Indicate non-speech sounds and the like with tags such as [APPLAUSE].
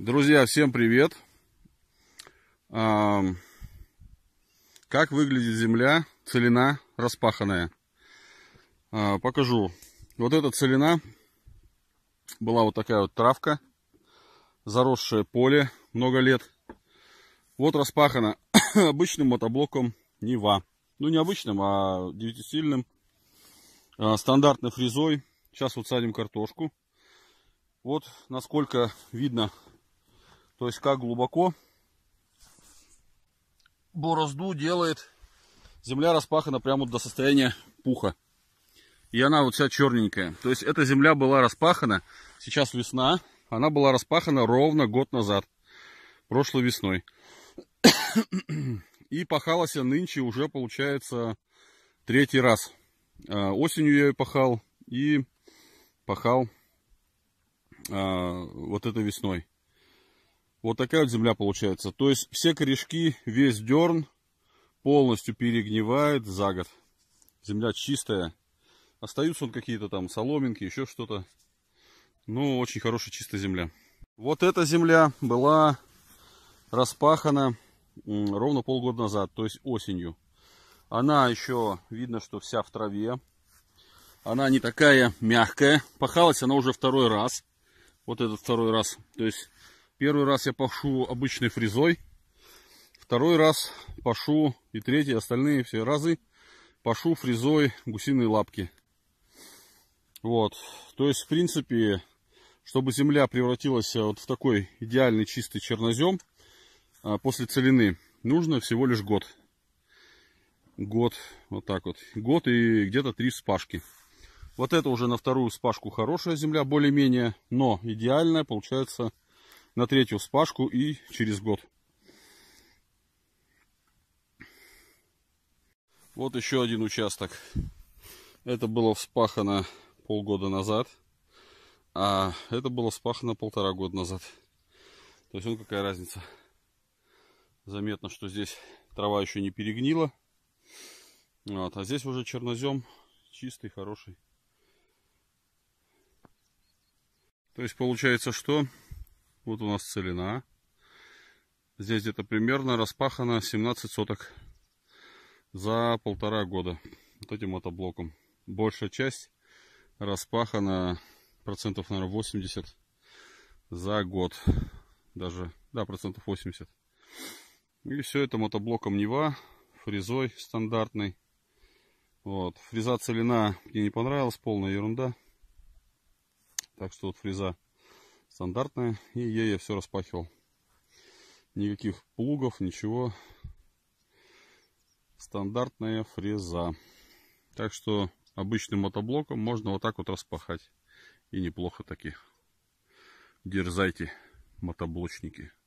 Друзья, всем привет! А, как выглядит земля, целина распаханная? А, покажу. Вот эта целина, была вот такая вот травка, заросшее поле много лет. Вот распахано [COUGHS] обычным мотоблоком Нева. Ну, не обычным, а девятисильным. А, Стандартной фрезой. Сейчас вот садим картошку. Вот насколько видно то есть как глубоко борозду делает. Земля распахана прямо до состояния пуха. И она вот вся черненькая. То есть эта земля была распахана. Сейчас весна. Она была распахана ровно год назад. Прошлой весной. И пахалась я нынче уже, получается, третий раз. А, осенью я ее пахал. И пахал а, вот этой весной вот такая вот земля получается. То есть все корешки, весь дерн полностью перегнивает за год. Земля чистая. Остаются вот какие-то там соломинки, еще что-то. Ну, очень хорошая чистая земля. Вот эта земля была распахана ровно полгода назад, то есть осенью. Она еще, видно, что вся в траве. Она не такая мягкая. Пахалась она уже второй раз. Вот этот второй раз. То есть Первый раз я пашу обычной фрезой. Второй раз пашу и третий, остальные все разы пашу фрезой гусиные лапки. Вот. То есть, в принципе, чтобы земля превратилась э, вот в такой идеальный чистый чернозем а, после целины, нужно всего лишь год. Год, вот так вот. Год и где-то три спашки. Вот это уже на вторую спашку хорошая земля, более-менее, но идеальная получается на третью вспашку и через год. Вот еще один участок. Это было вспахано полгода назад, а это было вспахано полтора года назад. То есть, он какая разница. Заметно, что здесь трава еще не перегнила. Вот, а здесь уже чернозем чистый, хороший. То есть получается, что вот у нас целина. Здесь где-то примерно распахано 17 соток за полтора года. Вот этим мотоблоком. Большая часть распахана процентов, наверное, 80 за год. Даже, да, процентов 80. И все это мотоблоком Нева, фрезой стандартной. Вот. Фреза целина мне не понравилась, полная ерунда. Так что вот фреза стандартная, и ей я все распахивал. Никаких плугов, ничего. Стандартная фреза. Так что обычным мотоблоком можно вот так вот распахать. И неплохо таки. Дерзайте, мотоблочники.